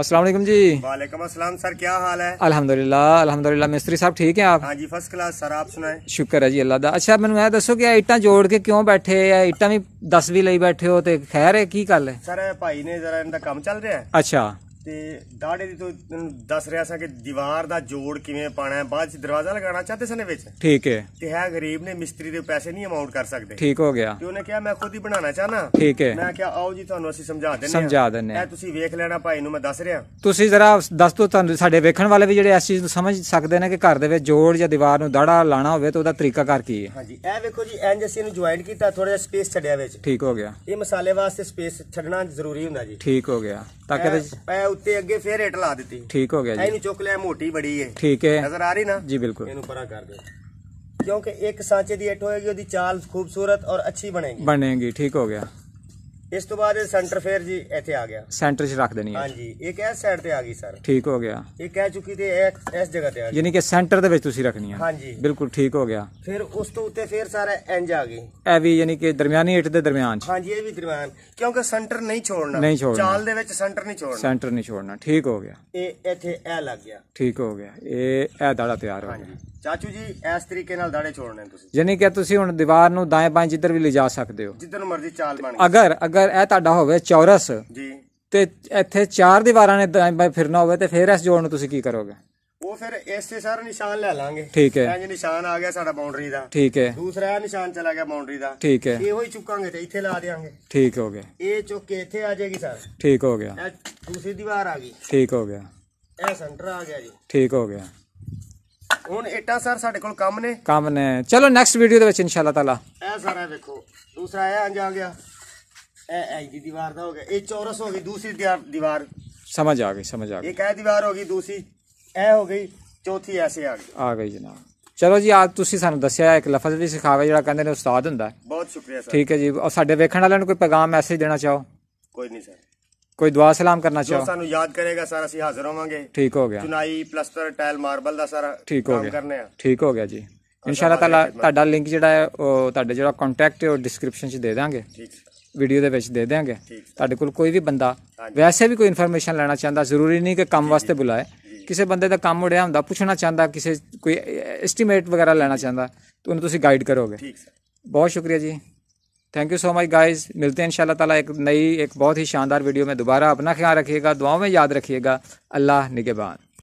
ਅਸਲਾਮ असलम ਜੀ वालेकुम ਅਸਲਾਮ ਸਰ ਕੀ ਹਾਲ ਹੈ ਅਲਹਮਦੁਲਿਲਾ ਅਲਹਮਦੁਲਿਲਾ ਮਿਸਤਰੀ ਸਾਹਿਬ ਠੀਕ ਹੈ ਆਪ ਹਾਂਜੀ जी ਕਲਾਸ ਸਰ ਆਪ ਸੁਣਾਏ ਸ਼ੁਕਰ ਹੈ ਜੀ ਅੱਲਾ ਦਾ ਅੱਛਾ ਮੈਨੂੰ ਇਹ ਦੱਸੋ ਕਿ ਇਹ ਇੱਟਾਂ ਜੋੜ ਕੇ ਕਿਉਂ ਬੈਠੇ ਆ ਇੱਟਾਂ ਵੀ 10 ਵੀ ਲਈ ਬੈਠੇ ਹੋ ਤੇ ਖੈਰ ਹੈ ਕੀ ਗੱਲ ਹੈ ਸਰ ਸर भाई ने जरा इनका ਕੰਮ ਚੱਲ ਰਿਹਾ ਹੈ ਅੱਛਾ ਤੇ ਦਾੜੇ ਦੀ ਤੋਂ ਦੱਸ ਰਿਹਾ ਸੀ ਕਿ ਦੀਵਾਰ ਦਾ ਜੋੜ ਕਿਵੇਂ ਪਾਣਾ ਹੈ ਬਾਅਦ ਚ ਦਰਵਾਜ਼ਾ ਲਗਾਉਣਾ ਚਾਹਤੇ ਸਨ ਵਿੱਚ ਠੀਕ ਹੈ ਤੇ ਹੈ ਗਰੀਬ ਨੇ ਮਿਸਤਰੀ ਦੇ ਪੈਸੇ ਨਹੀਂ ਅਮਾਉਂਟ ਕਰ ਸਕਦੇ ਠੀਕ ਹੋ ਗਿਆ ਤੇ ਉਹਨੇ ਕਿਹਾ ਮੈਂ ਖੁਦ ਹੀ ਬਣਾਉਣਾ ਚਾਹਨਾ ਠੀਕ ਹੈ ਮੈਂ ਕਿਹਾ ਆਓ ਜੀ ਤੁਹਾਨੂੰ ਅਸੀਂ ਸਮਝਾ ਦਿੰਨੇ ਆ ਸਮਝਾ ਦਿੰਨੇ ਇਹ ਤੁਸੀਂ ਵੇਖ ਲੈਣਾ ਭਾਈ ਨੂੰ ਮੈਂ ਦੱਸ ਰਿਹਾ ਤੁਸੀਂ ਜ਼ਰਾ ਦੱਸ ਦੋ ਤੁਹਾਨੂੰ ਸਾਡੇ ਵੇਖਣ ਵਾਲੇ ਵੀ ਜਿਹੜੇ ਇਸ ਚੀਜ਼ ਨੂੰ ਸਮਝ ਸਕਦੇ ਨੇ ਕਿ ਘਰ ਦੇ ਵਿੱਚ ਜੋੜ ਜਾਂ ਦੀਵਾਰ ਨੂੰ ਦਾੜਾ ਲਾਣਾ ਹੋਵੇ ਤਾਂ ਉਹਦਾ ਤਰੀਕਾ ਕਰ ਕੀ ਹੈ ਹਾਂਜੀ ਇਹ ਵੇਖੋ ਜੀ ਐਂਜ ਅਸੀਂ ਇਹਨੂੰ ਜੁਆਇਨ ਕੀਤਾ ਥੋੜਾ ਜਿਹਾ ਸਪੇਸ ਛੱਡਿਆ ਵਿੱਚ ਠੀਕ ਹੋ ਗਿਆ ਇਹ ਮਸਾਲੇ ਵਾਸਤੇ ਸਪੇਸ ਛੱਡਣਾ ਜ਼ਰੂਰੀ ਹੁੰਦਾ ਜੀ ਠੀਕ ਹੋ ਗਿਆ ਤਾਂ ਕਿ ਇਹ ਉੱਤੇ ਅੱਗੇ ਫੇਰ ਹੇਠ ਲਾ ਦਿੱਤੀ ਠੀਕ ਹੋ ਗਿਆ ਜੀ ਇਹਨੂੰ ਚੁੱਕ ਲਿਆ ਮੋਟੀ ਬੜੀ ਹੈ ਠੀਕ ਹੈ ਨਜ਼ਰ ਆ ਰਹੀ ਨਾ ਜੀ ਬਿਲਕੁਲ ਇਹਨੂੰ ਪਰਾ ਕਰ ਦੇ ਕਿਉਂਕਿ ਇੱਕ ਸਾਂਚੇ ਦੀ ਏਟ ਹੋਏਗੀ ਉਹਦੀ ਚਾਲ ਖੂਬਸੂਰਤ ਔਰ ਅੱਛੀ ਬਣੇਗੀ ਬਣੇਗੀ ਠੀਕ ਹੋ ਗਿਆ ਇਸ ਤੋਂ ਬਾਅਦ ਇਹ ਸੈਂਟਰ ਫੇਰ ਜੀ ਇੱਥੇ ਆ ਗਿਆ ਸੈਂਟਰ 'ਚ ਰੱਖ ਦੇਣੀ ਹੈ ਹਾਂਜੀ ਇਹ ਕਹੇ ਸਾਈਡ ਤੇ ਆ ਗਈ ਸਰ ਠੀਕ ਹੋ ਗਿਆ ਇਹ ਕਹਿ ਚੁੱਕੀ ਤੇ ਇਹ ਇਸ ਜਗ੍ਹਾ ਤੇ ਆ ਗਈ ਯਾਨੀ ਕਿ ਸੈਂਟਰ ਦੇ ਵਿੱਚ ਤੁਸੀਂ ਰੱਖਣੀ ਹੈ ਹਾਂਜੀ ਬਿਲਕੁਲ ਠੀਕ ਹੋ ਗਿਆ ਫਿਰ ਉਸ ਤੋਂ ਉੱਤੇ ਫੇਰ ਸਾਰਾ ਇੰਜ ਆ ਗਈ ਇਹ ਵੀ ਯਾਨੀ ਕਿ ਦਰਮਿਆਨੀ ਇੱਟ ਦੇ ਦਰਮਿਆਨ 'ਚ ਹਾਂਜੀ ਇਹ ਵੀ ਦਰਮਿਆਨ ਕਿਉਂਕਿ ਸੈਂਟਰ ਨਹੀਂ ਛੋੜਨਾ ਨਹੀਂ ਛੋੜਨਾ। ਚਾਲ ਦੇ ਵਿੱਚ ਸੈਂਟਰ ਨਹੀਂ ਛੋੜਨਾ ਸੈਂਟਰ ਨਹੀਂ ਛੋੜਨਾ ਠੀਕ ਹੋ ਗਿਆ ਇਹ ਇੱਥੇ ਇਹ ਲੱਗ ਗਿਆ ਠੀਕ ਹੋ ਗਿਆ ਇਹ ਇਹ ਦਾੜਾ ਤਿਆਰ ਹੋ ਗਿਆ ਚਾਚੂ ਜੀ ਇਸ ਤਰੀਕੇ ਨਾਲ ਦਾੜੇ ਛੋੜਨੇ ਤੁਸੀਂ ਯਾਨੀ ਕਿ ਤੁਸੀਂ ਹੁਣ ਦੀਵਾਰ ਨੂੰ ਦਾਏ ਬਾਏ ਜਿੱਧਰ ਵੀ ਲਿਜਾ ਸਕਦੇ ਹੋ ਜਿੱਧਰ ਮਰਜ਼ੀ ਚਾਲ ਬਣ ਅਗਰ ਅਗਰ ਇਹ ਤੁਹਾਡਾ ਹੋਵੇ ਚੌਰਸ ਜੀ ਤੇ ਇੱਥੇ ਚਾਰ ਦੀਵਾਰਾਂ ਨੇ ਦਾਏ ਬਾਏ ਫਿਰਨਾ ਹੋਵੇ ਤੇ ਫਿਰ ਇਸ ਜੋੜ ਨੂੰ ਤੁਸੀਂ ਕੀ ਕਰੋਗੇ ਉਹ ਫਿਰ ਇਸੇ ਸਾਰ ਨਿਸ਼ਾਨ ਲੈ ਲਾਂਗੇ ਠੀਕ ਹੈ ਇੰਜ ਨਿਸ਼ਾਨ ਆ ਗਿਆ ਸਾਡਾ ਬਾਉਂਡਰੀ ਦਾ ਠੀਕ ਹੈ ਦੂਸਰਾ ਨਿਸ਼ਾਨ ਚਲਾ ਗਿਆ ਬਾਉਂਡਰੀ ਦਾ ਠੀਕ ਹੈ ਇਹੋ ਹੀ ਚੁੱਕਾਂਗੇ ਤੇ ਇੱਥੇ ਲਾ ਦੇਾਂਗੇ ਠੀਕ ਹੋ ਗਿਆ ਇਹ ਚੁੱਕ ਕੇ ਇੱਥੇ ਆ ਜਾਏਗੀ ਸਰ ਠੀਕ ਹੋ ਗਿਆ ਦੂਸਰੀ ਦੀਵਾਰ ਆ ਗਈ ਠੀਕ ਹੋ ਗਿਆ ਇਹ ਸੈਂਟਰ ਆ ਗਿਆ ਜੀ ਠੀਕ ਹੋ ਗਿਆ ਹੁਣ ਇਟਾ ਸਰ ਸਾਡੇ ਕੋਲ ਕੰਮ ਨੇ ਕੰਮ ਨੇ ਚਲੋ ਨੈਕਸਟ ਵੀਡੀਓ ਦੇ ਵਿੱਚ ਇਨਸ਼ਾਅੱਲਾ ਤਾਲਾ ਇਹ ਸਾਰਾ ਵੇਖੋ ਦੂਸਰਾ ਇਹ ਅੰਜ ਆ ਗਿਆ ਇਹ ਐਂ ਦੀ ਦੀਵਾਰ ਦਾ ਹੋ ਗਿਆ ਇਹ ਚੌਰਸ ਹੋ ਗਈ ਦੂਸਰੀ ਦੀਵਾਰ ਸਮਝ ਆ ਗਈ ਸਮਝ ਆ ਗਈ ਇਹ ਇਹ ਦੀਵਾਰ ਹੋ ਗਈ ਦੂਸਰੀ ਇਹ ਹੋ ਗਈ ਚੌਥੀ ਐਸੇ ਆ ਗਈ ਆ ਗਈ ਜਨਾਬ ਚਲੋ ਜੀ ਆ ਤੁਸੀਂ ਸਾਨੂੰ ਦੱਸਿਆ ਇੱਕ ਲਫ਼ਜ਼ ਵੀ ਸਿਖਾਵੇ ਜਿਹੜਾ ਕਹਿੰਦੇ ਨੇ ਉਸਤਾਦ ਹੁੰਦਾ ਬਹੁਤ ਸ਼ੁਕਰੀਆ ਸਰ ਠੀਕ ਹੈ ਜੀ ਸਾਡੇ ਵੇਖਣ ਵਾਲਿਆਂ ਨੂੰ ਕੋਈ ਪੈਗਾਮ ਮੈਸੇਜ ਦੇਣਾ ਚਾਹੋ ਕੋਈ ਨਹੀਂ ਸਰ ਕੋਈ ਦੁਆ ਸਲਾਮ ਕਰਨਾ ਚਾਹੋ ਸਾਨੂੰ ਯਾਦ ਕਰੇਗਾ ਸਾਰਾ ਅਸੀਂ ਹਾਜ਼ਰ ਹੋਵਾਂਗੇ ਠੀਕ ਹੋ ਗਿਆ ਚੁਨਾਈ ਪਲਸਟਰ ਟਾਇਲ ਮਾਰਬਲ ਦਾ ਸਾਰਾ ਠੀਕ ਹੋ ਗਿਆ ਠੀਕ ਹੋ ਗਿਆ ਜੀ ਇਨਸ਼ਾਅੱਲਾ ਤਾਲਾ ਤੁਹਾਡਾ ਲਿੰਕ ਜਿਹੜਾ ਹੈ ਉਹ ਤੁਹਾਡੇ ਜਿਹੜਾ ਕੰਟੈਕਟ ਹੈ ਉਹ ਡਿਸਕ੍ਰਿਪਸ਼ਨ 'ਚ ਦੇ ਦਾਂਗੇ ਠੀਕ ਵੀਡੀਓ ਦੇ ਵਿੱਚ ਦੇ ਦਾਂਗੇ ਤੁਹਾਡੇ ਕੋਲ ਕੋਈ ਵੀ ਬੰਦਾ ਵੈਸੇ ਵੀ ਕੋਈ ਇਨਫੋਰਮੇਸ਼ਨ ਲੈਣਾ ਚਾਹੁੰਦਾ ਜ਼ਰੂਰੀ ਨਹੀਂ ਕਿ ਕੰਮ ਵਾਸਤੇ ਬੁਲਾਏ ਕਿਸੇ ਬੰਦੇ ਦਾ ਕੰਮ ਉੜਿਆ ਹੁੰਦਾ ਪੁੱਛਣਾ ਚਾਹੁੰਦਾ ਕਿਸੇ ਕੋਈ ਐਸਟੀਮੇਟ ਵਗੈਰਾ ਲੈਣਾ ਚਾਹੁੰਦਾ ਤੁਹਾਨੂੰ ਤੁਸੀਂ ਗਾਈਡ ਕਰੋਗੇ ਠੀਕ ਸਰ ਬਹੁਤ ਸ਼ੁਕਰੀਆ ਜੀ thank you so much guys मिलते हैं इंशाल्लाह ताला एक नई एक बहुत ही शानदार वीडियो में दोबारा अपना ख्याल रखिएगा दुआओं में याद रखिएगा अल्लाह निगेबान